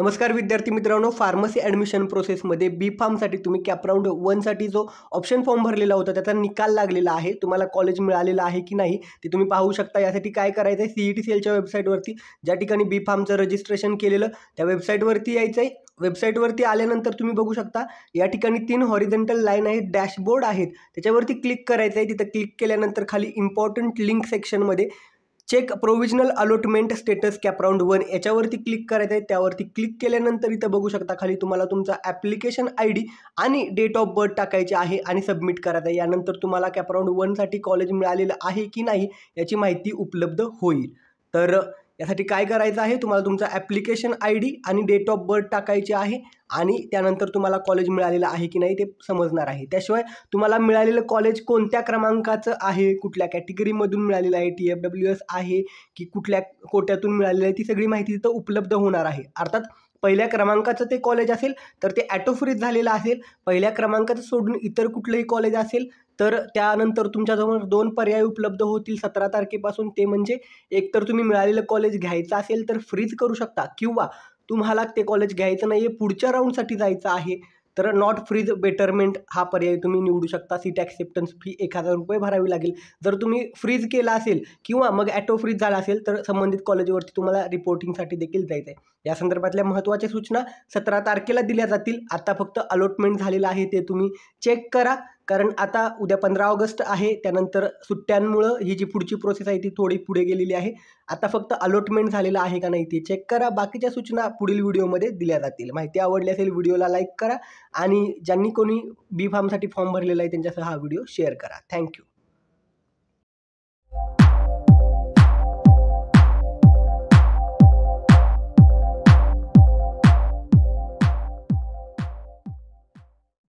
नमस्कार विद्यार्थी मित्रांनो फार्मसी ॲडमिशन प्रोसेसमध्ये बी फार्मसाठी तुम्ही कॅपराऊंड वनसाठी जो ऑप्शन फॉर्म भरलेला होता त्याचा निकाल लागलेला आहे तुम्हाला कॉलेज मिळालेला आहे की नाही ते तुम्ही पाहू शकता यासाठी काय करायचं आहे C e E T C एलच्या वेबसाईटवरती ज्या ठिकाणी बी फार्मचं रजिस्ट्रेशन केलेलं त्या वेबसाईटवरती यायचं आहे वेबसाईटवरती आल्यानंतर तुम्ही बघू शकता या ठिकाणी तीन हॉरिझेंटल लाईन आहेत डॅशबोर्ड आहेत त्याच्यावरती क्लिक करायचं आहे तिथं क्लिक केल्यानंतर खाली इम्पॉर्टंट लिंक सेक्शनमध्ये check provisional allotment status CAP round round one याच्यावरती क्लिक करायचं आहे त्यावरती क्लिक केल्यानंतर इथं बघू शकता खाली तुम्हाला तुमचा ॲप्लिकेशन आय डी आणि डेट ऑफ बर्थ टाकायची आहे आणि सबमिट करायचं आहे यानंतर तुम्हाला कॅप राऊंड वनसाठी कॉलेज मिळालेलं आहे की नाही याची माहिती उपलब्ध होईल तर यासाठी काय करायचं आहे तुम्हाला तुमचा ॲप्लिकेशन आय डी आणि डेट ऑफ बर्थ टाकायची आहे आणि त्यानंतर तुम्हाला कॉलेज मिळालेलं आहे की नाही ते समजणार आहे त्याशिवाय तुम्हाला मिळालेलं कॉलेज कोणत्या क्रमांकाचं आहे कुठल्या कॅटेगरीमधून मिळालेलं आहे टी एफ डब्ल्यू एस आहे की कुठल्या कोट्यातून मिळालेलं आहे ती सगळी माहिती तिथं उपलब्ध होणार आहे अर्थात पहिल्या क्रमांकाचं ते कॉलेज असेल तर ते ॲटोफ्रीज झालेलं असेल पहिल्या क्रमांकाचं सोडून इतर कुठलंही कॉलेज असेल तर त्यानंतर तुमच्याजवळ दोन पर्याय उपलब्ध होतील सतरा तारखेपासून ते म्हणजे एकतर तुम्ही मिळालेलं कॉलेज घ्यायचं असेल तर फ्रीज करू शकता किंवा तुम्हाला ते कॉलेज घ्यायचं नाही आहे पुढच्या राऊंडसाठी जायचं आहे तर नॉट फ्रीज बेटरमेंट हा पर्याय तुम्ही निवडू शकता सीट ॲक्सेप्टन्स फी एक हजार रुपये भरावी लागेल जर तुम्ही फ्रीज केला असेल किंवा मग ॲटो फ्रीज झाला असेल तर संबंधित कॉलेजवरती तुम्हाला रिपोर्टिंगसाठी देखील जायचं आहे या संदर्भातल्या महत्त्वाच्या सूचना सतरा तारखेला दिल्या जातील आता फक्त अलॉटमेंट झालेलं आहे ते तुम्ही चेक करा कारण आता उद्या पंधरा ऑगस्ट आहे त्यानंतर सुट्ट्यांमुळं ही जी पुढची प्रोसेस आहे ती थोडी पुढे गेलेली आहे आता फक्त अलॉटमेंट झालेलं आहे का नाही ते चेक करा बाकीच्या सूचना पुढील व्हिडिओमध्ये दिल्या जातील माहिती आवडली असेल व्हिडिओला लाईक करा आणि ज्यांनी कोणी बी फार्मसाठी फॉर्म भरलेला आहे त्यांच्यासह हा व्हिडिओ शेअर करा थँक्यू